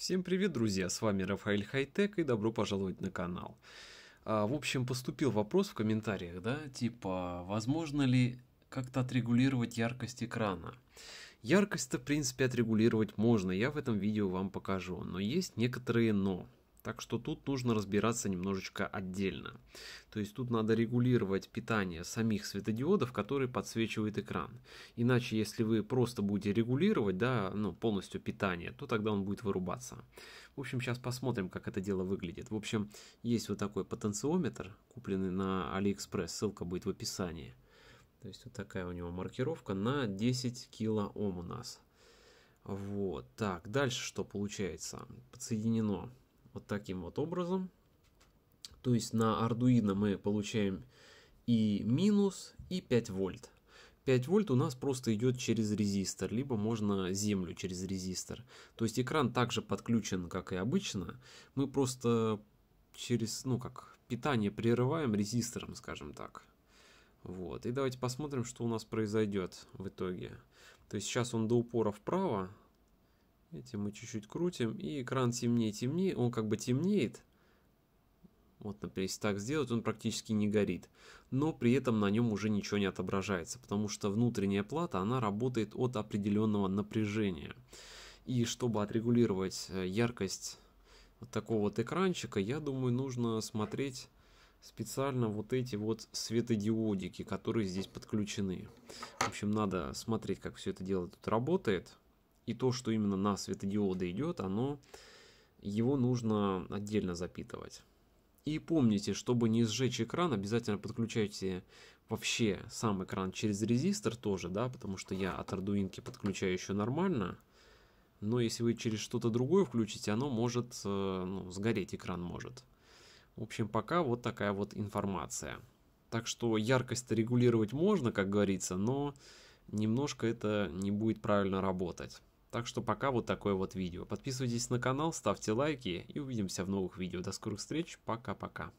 Всем привет, друзья! С вами Рафаэль Хайтек и добро пожаловать на канал. А, в общем, поступил вопрос в комментариях, да, типа, возможно ли как-то отрегулировать яркость экрана? Яркость-то, в принципе, отрегулировать можно, я в этом видео вам покажу, но есть некоторые «но». Так что тут нужно разбираться немножечко отдельно. То есть тут надо регулировать питание самих светодиодов, которые подсвечивают экран. Иначе, если вы просто будете регулировать, да, ну, полностью питание, то тогда он будет вырубаться. В общем, сейчас посмотрим, как это дело выглядит. В общем, есть вот такой потенциометр, купленный на AliExpress, ссылка будет в описании. То есть вот такая у него маркировка на 10 килоом у нас. Вот, так, дальше что получается? Подсоединено вот таким вот образом. То есть на Arduino мы получаем и минус, и 5 вольт. 5 вольт у нас просто идет через резистор, либо можно землю через резистор. То есть экран также подключен, как и обычно. Мы просто через, ну как, питание прерываем резистором, скажем так. Вот, и давайте посмотрим, что у нас произойдет в итоге. То есть сейчас он до упора вправо, Видите, мы чуть-чуть крутим, и экран темнее, темнее, он как бы темнеет. Вот, например, если так сделать, он практически не горит. Но при этом на нем уже ничего не отображается, потому что внутренняя плата, она работает от определенного напряжения. И чтобы отрегулировать э, яркость вот такого вот экранчика, я думаю, нужно смотреть специально вот эти вот светодиодики, которые здесь подключены. В общем, надо смотреть, как все это дело тут работает. И то, что именно на светодиоды идет, оно, его нужно отдельно запитывать. И помните, чтобы не сжечь экран, обязательно подключайте вообще сам экран через резистор тоже, да, потому что я от ардуинки подключаю еще нормально. Но если вы через что-то другое включите, оно может, э, ну, сгореть экран может. В общем, пока вот такая вот информация. Так что яркость регулировать можно, как говорится, но немножко это не будет правильно работать. Так что пока вот такое вот видео. Подписывайтесь на канал, ставьте лайки и увидимся в новых видео. До скорых встреч, пока-пока.